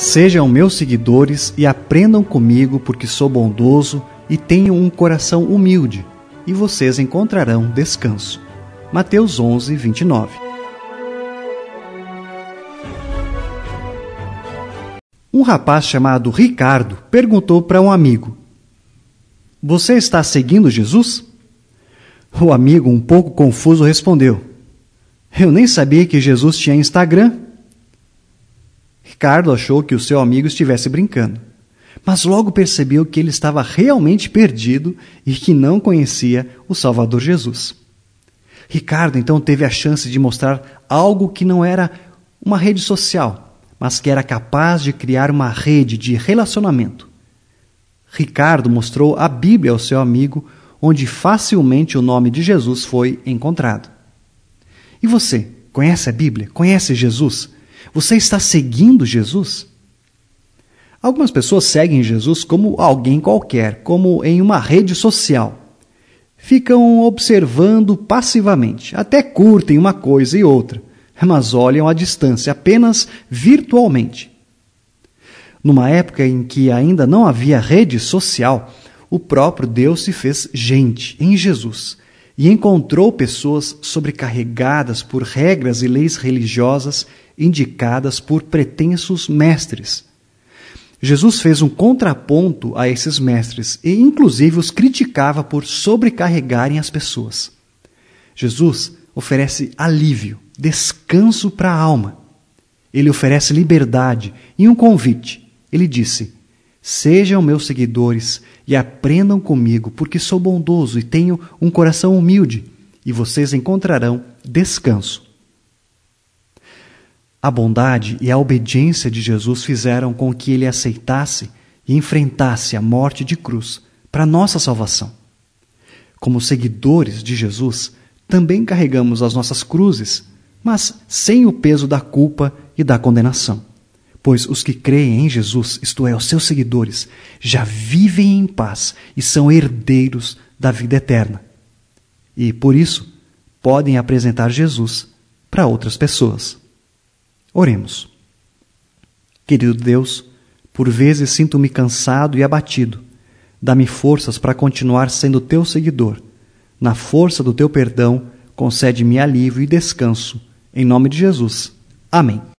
Sejam meus seguidores e aprendam comigo, porque sou bondoso e tenho um coração humilde, e vocês encontrarão descanso. Mateus 11, 29. Um rapaz chamado Ricardo perguntou para um amigo: Você está seguindo Jesus? O amigo, um pouco confuso, respondeu: Eu nem sabia que Jesus tinha Instagram. Ricardo achou que o seu amigo estivesse brincando, mas logo percebeu que ele estava realmente perdido e que não conhecia o Salvador Jesus. Ricardo então teve a chance de mostrar algo que não era uma rede social, mas que era capaz de criar uma rede de relacionamento. Ricardo mostrou a Bíblia ao seu amigo, onde facilmente o nome de Jesus foi encontrado. E você, conhece a Bíblia? Conhece Jesus? Você está seguindo Jesus? Algumas pessoas seguem Jesus como alguém qualquer, como em uma rede social. Ficam observando passivamente, até curtem uma coisa e outra, mas olham à distância, apenas virtualmente. Numa época em que ainda não havia rede social, o próprio Deus se fez gente em Jesus e encontrou pessoas sobrecarregadas por regras e leis religiosas indicadas por pretensos mestres. Jesus fez um contraponto a esses mestres e, inclusive, os criticava por sobrecarregarem as pessoas. Jesus oferece alívio, descanso para a alma. Ele oferece liberdade e um convite. Ele disse: Sejam meus seguidores e aprendam comigo, porque sou bondoso e tenho um coração humilde, e vocês encontrarão descanso. A bondade e a obediência de Jesus fizeram com que ele aceitasse e enfrentasse a morte de cruz para nossa salvação. Como seguidores de Jesus, também carregamos as nossas cruzes, mas sem o peso da culpa e da condenação. Pois os que creem em Jesus, isto é, os seus seguidores, já vivem em paz e são herdeiros da vida eterna. E, por isso, podem apresentar Jesus para outras pessoas. Oremos. Querido Deus, por vezes sinto-me cansado e abatido. Dá-me forças para continuar sendo teu seguidor. Na força do teu perdão, concede-me alívio e descanso. Em nome de Jesus. Amém.